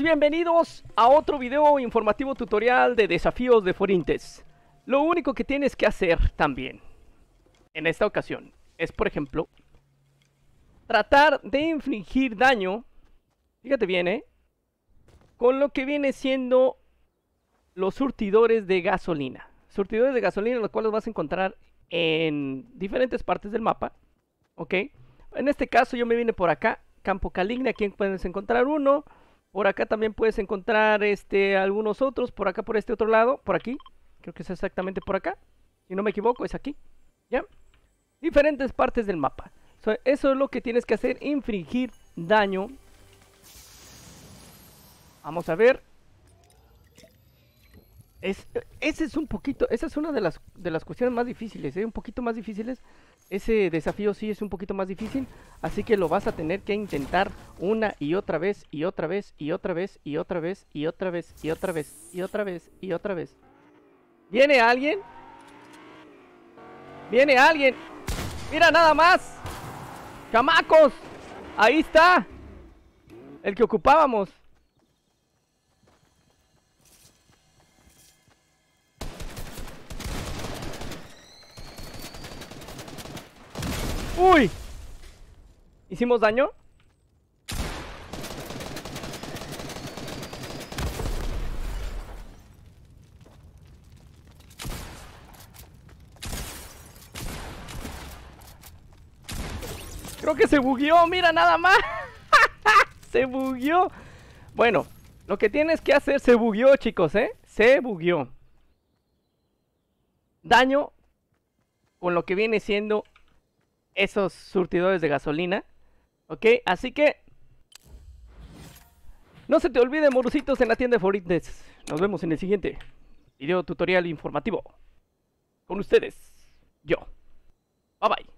bienvenidos a otro video informativo tutorial de desafíos de Forintes. Lo único que tienes que hacer también, en esta ocasión, es por ejemplo, tratar de infligir daño, fíjate bien, ¿eh? Con lo que viene siendo los surtidores de gasolina. Surtidores de gasolina, los cuales vas a encontrar en diferentes partes del mapa, ¿ok? En este caso yo me vine por acá, Campo Caligna aquí puedes encontrar uno. Por acá también puedes encontrar este, algunos otros, por acá por este otro lado, por aquí. Creo que es exactamente por acá. Si no me equivoco, es aquí. ¿Ya? Diferentes partes del mapa. eso es lo que tienes que hacer, infringir daño. Vamos a ver. Es, eh, ese es un poquito, esa es una de las, cuestiones más difíciles, ¿eh? un poquito más difíciles ese desafío sí es un poquito más difícil, así que lo vas a tener que intentar una y otra vez y otra vez y otra vez y otra vez y otra vez y otra vez y otra vez y otra vez. ¿Viene alguien? ¿Viene alguien? Mira nada más. ¡Camacos! ahí está. El que ocupábamos. ¡Uy! ¿Hicimos daño? Creo que se bugueó, mira nada más Se bugueó Bueno, lo que tienes que hacer Se bugueó chicos, eh Se bugueó Daño Con lo que viene siendo esos surtidores de gasolina. ¿Ok? Así que... No se te olvide, morucitos, en la tienda de Nos vemos en el siguiente video tutorial informativo. Con ustedes, yo. Bye bye.